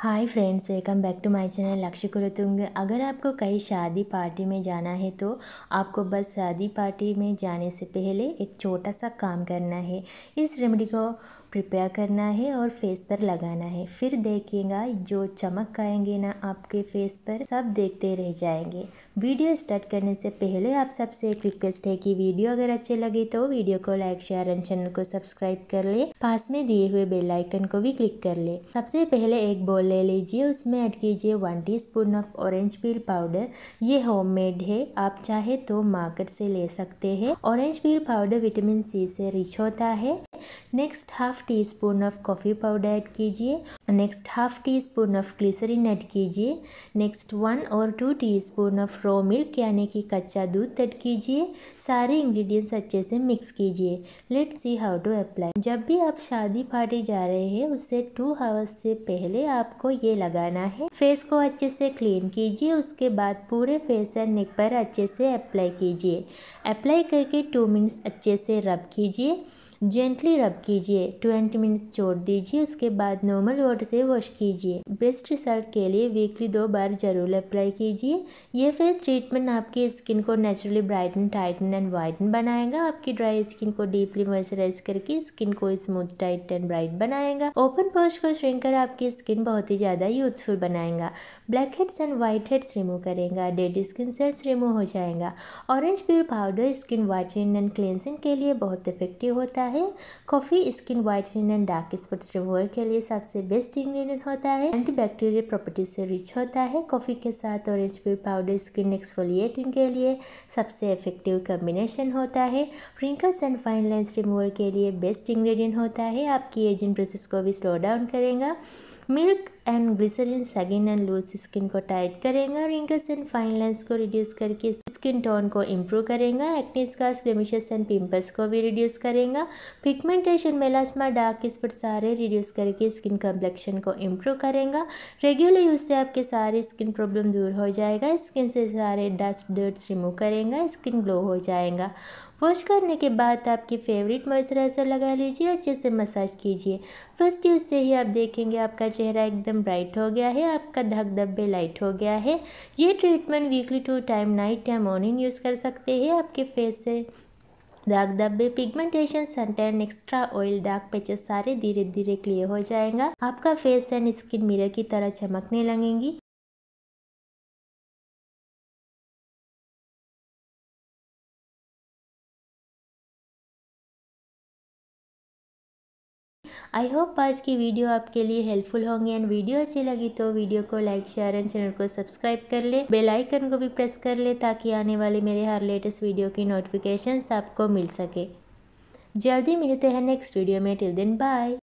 hi friends welcome back to my channel Lakshya कुरतुंग अगर आपको कहीं शादी पार्टी में जाना है तो आपको बस शादी पार्टी में जाने से पहले एक छोटा सा काम करना है इस रेमेडी को प्रिपेयर करना है और फेस पर लगाना है फिर देखिएगा जो चमक आएंगे ना आपके फेस पर सब देखते रह जाएंगे वीडियो स्टार्ट करने से पहले आप सबसे एक रिक्वेस्ट है कि वीडियो अगर अच्छे लगे तो वीडियो को लाइक शेयर एंड चैनल को सब्सक्राइब कर ले पास में दिए हुए बेल आइकन को भी क्लिक कर ले सबसे पहले एक बोल ले लीजिए उसमें ऐड कीजिए one tea of orange peel powder ये होम है आप चाहे तो मार्केट से ले सकते हैं orange peel powder vitamin C से रिच होता है next half teaspoon of coffee powder add कीजिए next half teaspoon of glycerine add कीजिए नेक्स्ट वन और two teaspoon of raw milk यानी कि कच्चा दूध ऐड कीजिए सारे इंग्रेडिएंट्स अच्छे से मिक्स कीजिए let see how to apply जब भी आप शादी पार्टी जा रहे हैं उससे टू हावर्स से पहले आपको ये लगाना है फेस को अच्छे से क्लीन कीजिए उसके बाद पूरे फेस एंड नेक पर अच्छे से अप्लाई कीजिए अप्लाई करके टू मिनट्स अच्छे से रब कीजिए जेंटली रब कीजिए ट्वेंटी मिनट छोड़ दीजिए उसके बाद नॉर्मल वाटर से वॉश कीजिए ब्रेस्ट रिजल्ट के लिए वीकली दो बार जरूर अप्लाई कीजिए यह फेस ट्रीटमेंट आपकी स्किन को naturally brighten tighten and whiten बनाएगा आपकी ड्राई स्किन को डीपली मॉइस्चराइज करके स्किन को स्मूथ टाइट एंड ब्राइट बनाएगा ओपन पोर्स को श्रिंक कर आपकी स्किन बहुत ही ज़्यादा यूथफुल बनाएगा blackheads and whiteheads remove करेगा डेड स्किन सेल्स रिमूव हो जाएगा orange peel powder skin whitening and cleansing के लिए बहुत इफेक्टिव होता है है coffee skin whitening and dark spots remover के लिए सबसे बेस्ट इंग्रेडिएंट होता है एंटी बैक्टीरियल प्रॉपर्टी से रिच होता है कॉफ़ी के साथ orange peel powder skin exfoliating के लिए सबसे इफेक्टिव कम्बिनेशन होता है wrinkles and fine lines remover के लिए बेस्ट इंग्रेडिएंट होता है आपकी एजिंग प्रोसेस को भी स्लो डाउन करेगा milk and glycerine sagging and loose skin को टाइट और रिंकल्स एंड फाइन लाइन्स को रिड्यूस करके स्किन टोन को इम्प्रूव करेंगे acne scars blemishes and pimples को भी रिड्यूस करेंगे पिगमेंटेशन मेलास्मा डार्क स्पॉट सारे रिड्यूस करके स्किन कम्प्लेक्शन को इम्प्रूव करेंगे रेगुलर यूज से आपके सारे स्किन प्रॉब्लम दूर हो जाएगा स्किन से सारे डस्ट डर्ट्स रिमूव करेंगे स्किन ग्लो हो जाएगा वॉश करने के बाद आपके फेवरेट मॉइस्चराइजर लगा लीजिए अच्छे से मसाज कीजिए फर्स्ट यूज से ही आप देखेंगे आपका चेहरा एकदम एकदम ब्राइट हो गया है आपका धक धब्बे लाइट हो गया है ये treatment weekly two time night या मॉर्निंग यूज़ कर सकते हैं आपके फेस से दाग धब्बे pigmentation centre extra oil dark patches सारे धीरे धीरे क्लियर हो जाएगा आपका फेस एंड स्किन मिरर की तरह चमकने लगेंगी आई होप आज की वीडियो आपके लिए हेल्पफुल होंगी एंड वीडियो अच्छी लगी तो वीडियो को लाइक शेयर एंड चैनल को सब्सक्राइब कर ले बेल आइकन को भी प्रेस कर ले ताकि आने वाले मेरे हर लेटेस्ट वीडियो की नोटिफिकेशन आपको मिल सके जल्दी मिलते हैं नेक्स्ट वीडियो में टिल दिन बाय